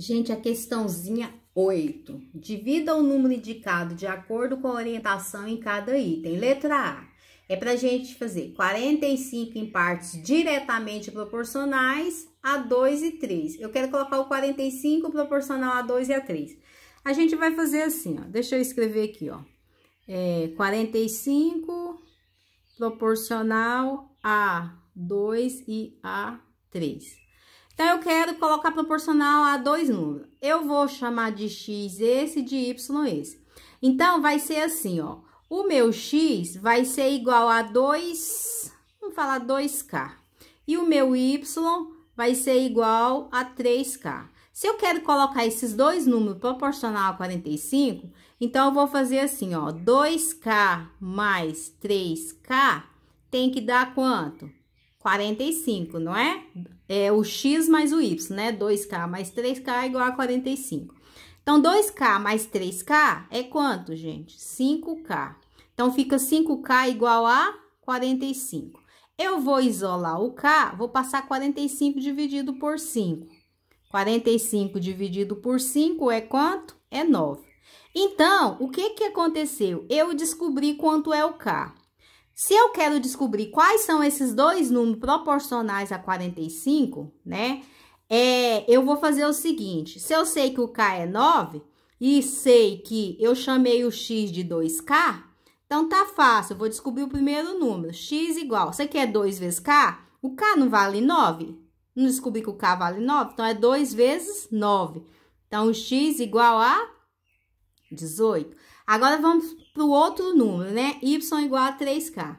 Gente, a questãozinha 8. Divida o número indicado de acordo com a orientação em cada item. Letra A. É para a gente fazer 45 em partes diretamente proporcionais a 2 e 3. Eu quero colocar o 45 proporcional a 2 e a 3. A gente vai fazer assim, ó. Deixa eu escrever aqui, ó. É 45 proporcional a 2 e a 3. Então, eu quero colocar proporcional a dois números. Eu vou chamar de x esse, de y esse. Então, vai ser assim, ó. O meu x vai ser igual a 2, vamos falar 2k. E o meu y vai ser igual a 3k. Se eu quero colocar esses dois números proporcional a 45, então eu vou fazer assim, ó, 2k mais 3k tem que dar quanto? 3k. 45, não é? É o x mais o y, né? 2k mais 3k é igual a 45. Então, 2k mais 3k é quanto, gente? 5k. Então, fica 5k igual a 45. Eu vou isolar o k, vou passar 45 dividido por 5. 45 dividido por 5 é quanto? É 9. Então, o que, que aconteceu? Eu descobri quanto é o k. Se eu quero descobrir quais são esses dois números proporcionais a 45, né? É, eu vou fazer o seguinte, se eu sei que o K é 9 e sei que eu chamei o X de 2K, então tá fácil, eu vou descobrir o primeiro número, X igual, você quer 2 vezes K? O K não vale 9? Não descobri que o K vale 9? Então, é 2 vezes 9. Então, X igual a 18. Agora, vamos para o outro número, né? Y igual a 3K.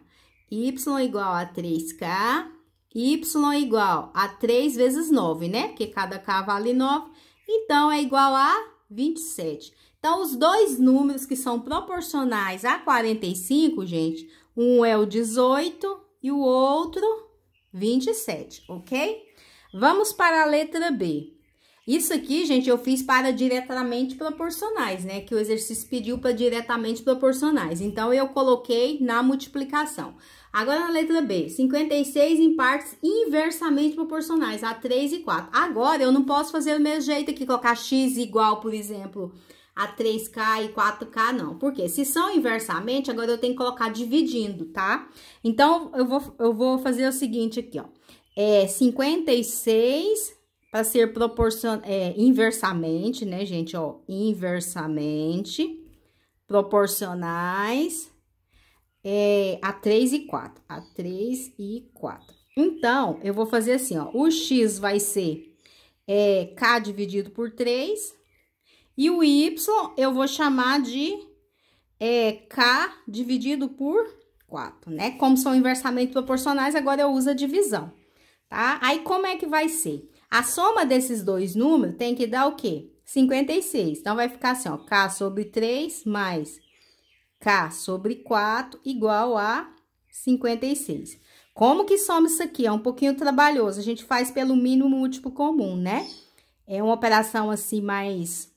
Y igual a 3K. Y igual a 3 vezes 9, né? Porque cada K vale 9. Então, é igual a 27. Então, os dois números que são proporcionais a 45, gente, um é o 18 e o outro 27, ok? Vamos para a letra B. Isso aqui, gente, eu fiz para diretamente proporcionais, né? Que o exercício pediu para diretamente proporcionais. Então, eu coloquei na multiplicação. Agora, na letra B, 56 em partes inversamente proporcionais, a 3 e 4. Agora, eu não posso fazer o mesmo jeito aqui, colocar x igual, por exemplo, a 3K e 4K, não. Porque se são inversamente, agora eu tenho que colocar dividindo, tá? Então, eu vou, eu vou fazer o seguinte aqui, ó. É 56 para ser proporcion... É, inversamente, né, gente? Ó, inversamente proporcionais é, a 3 e 4. A 3 e 4. Então, eu vou fazer assim, ó. O x vai ser é, k dividido por 3. E o y eu vou chamar de é, k dividido por 4, né? Como são inversamente proporcionais, agora eu uso a divisão, tá? Aí, como é que vai ser? A soma desses dois números tem que dar o quê? 56. Então, vai ficar assim, ó, K sobre 3 mais K sobre 4 igual a 56. Como que soma isso aqui? É um pouquinho trabalhoso. A gente faz pelo mínimo múltiplo comum, né? É uma operação assim mais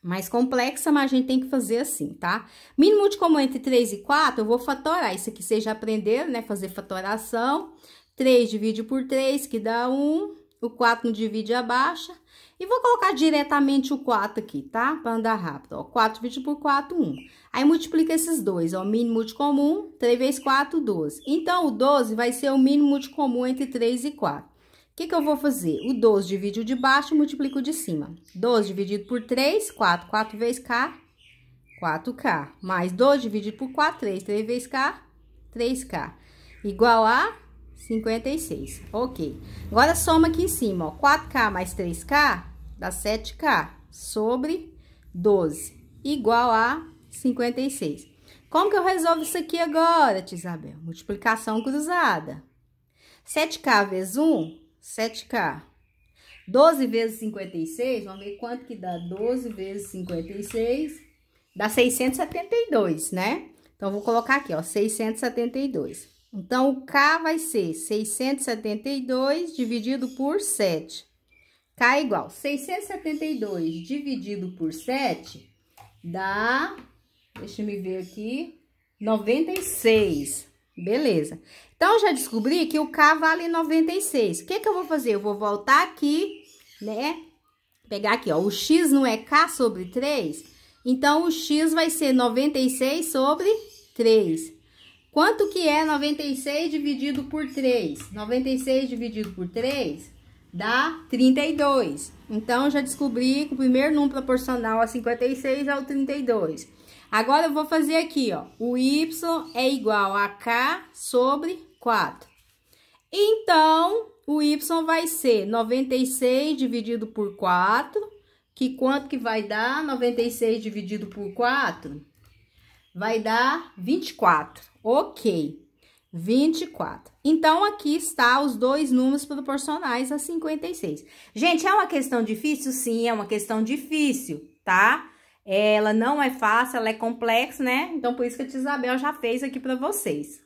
mais complexa, mas a gente tem que fazer assim, tá? Mínimo múltiplo comum entre 3 e 4, eu vou fatorar. Isso aqui vocês já aprenderam, né? Fazer fatoração. 3 divide por 3, que dá 1. O 4 no divide baixa. E vou colocar diretamente o 4 aqui, tá? Para andar rápido, ó. 4 dividido por 4, 1. Aí, multiplica esses dois, ó. Mínimo de comum, 3 vezes 4, 12. Então, o 12 vai ser o mínimo de comum entre 3 e 4. O que, que eu vou fazer? O 12 divide o de baixo e multiplico o de cima. 12 dividido por 3, 4. 4 vezes K, 4K. Mais 12 dividido por 4, 3. 3 vezes K, 3K. Igual a 56, ok. Agora, soma aqui em cima, ó, 4K mais 3K dá 7K sobre 12, igual a 56. Como que eu resolvo isso aqui agora, tia Isabel? Multiplicação cruzada. 7K vezes 1, 7K. 12 vezes 56, vamos ver quanto que dá 12 vezes 56. Dá 672, né? Então, vou colocar aqui, ó, 672. Então, o K vai ser 672 dividido por 7. K é igual 672 dividido por 7 dá, deixa eu me ver aqui, 96. Beleza. Então, já descobri que o K vale 96. O que que eu vou fazer? Eu vou voltar aqui, né? Pegar aqui, ó, o X não é K sobre 3? Então, o X vai ser 96 sobre 3. Quanto que é 96 dividido por 3? 96 dividido por 3 dá 32. Então, já descobri que o primeiro número proporcional a 56 é o 32. Agora, eu vou fazer aqui, ó. O Y é igual a K sobre 4. Então, o Y vai ser 96 dividido por 4. Que quanto que vai dar 96 dividido por 4? vai dar 24. Ok, 24. Então, aqui está os dois números proporcionais a 56. Gente, é uma questão difícil? Sim, é uma questão difícil, tá? Ela não é fácil, ela é complexa, né? Então, por isso que a Tia Isabel já fez aqui para vocês.